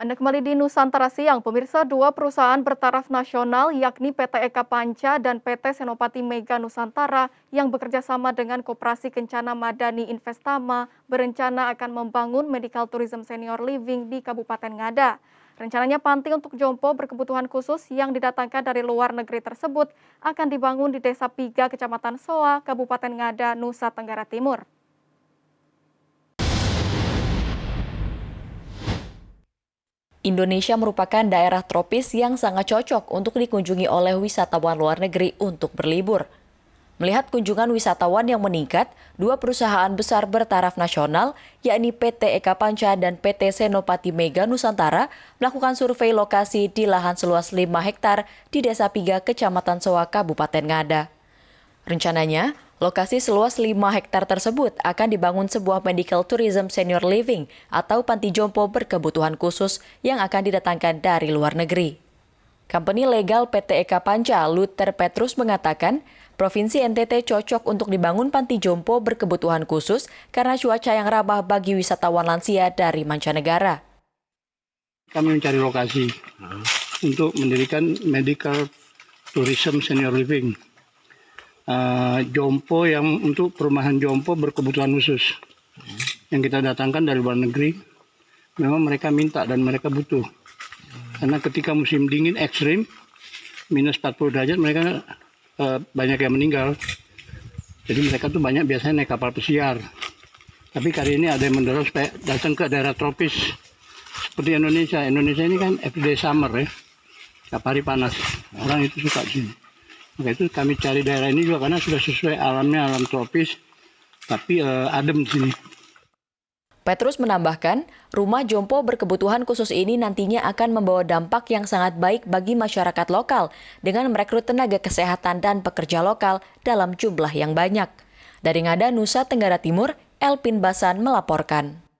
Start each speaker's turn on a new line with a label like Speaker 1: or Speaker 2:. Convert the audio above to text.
Speaker 1: Anda kembali di Nusantara Siang, pemirsa dua perusahaan bertaraf nasional yakni PT Eka Panca dan PT Senopati Mega Nusantara yang bekerja sama dengan Koperasi Kencana Madani Investama berencana akan membangun medical tourism senior living di Kabupaten Ngada. Rencananya panti untuk jompo berkebutuhan khusus yang didatangkan dari luar negeri tersebut akan dibangun di Desa Piga, Kecamatan Soa, Kabupaten Ngada, Nusa Tenggara Timur.
Speaker 2: Indonesia merupakan daerah tropis yang sangat cocok untuk dikunjungi oleh wisatawan luar negeri untuk berlibur. Melihat kunjungan wisatawan yang meningkat, dua perusahaan besar bertaraf nasional, yakni PT Eka Panca dan PT Senopati Mega Nusantara, melakukan survei lokasi di lahan seluas 5 hektar di Desa Piga, Kecamatan Soa, Kabupaten Ngada. Rencananya, Lokasi seluas 5 hektar tersebut akan dibangun sebuah Medical Tourism Senior Living atau panti jompo berkebutuhan khusus yang akan didatangkan dari luar negeri. Company legal PT Eka Panca, Luther Petrus mengatakan, Provinsi NTT cocok untuk dibangun panti jompo berkebutuhan khusus karena cuaca yang ramah bagi wisatawan lansia dari mancanegara.
Speaker 3: Kami mencari lokasi hmm. untuk mendirikan Medical Tourism Senior Living Eh, jompo yang untuk perumahan jompo berkebutuhan khusus yang kita datangkan dari luar negeri memang mereka minta dan mereka butuh karena ketika musim dingin ekstrim minus 40 derajat mereka uh, banyak yang meninggal jadi mereka tuh banyak biasanya naik kapal pesiar tapi kali ini ada yang mendorong supaya datang ke daerah tropis seperti Indonesia Indonesia ini kan everyday summer ya setiap hari panas orang itu suka sini maka nah, itu kami cari daerah ini juga karena sudah sesuai alamnya alam tropis, tapi uh, adem di sini.
Speaker 2: Petrus menambahkan, rumah jompo berkebutuhan khusus ini nantinya akan membawa dampak yang sangat baik bagi masyarakat lokal dengan merekrut tenaga kesehatan dan pekerja lokal dalam jumlah yang banyak. Dari Ngada, Nusa Tenggara Timur, Elpin Basan melaporkan.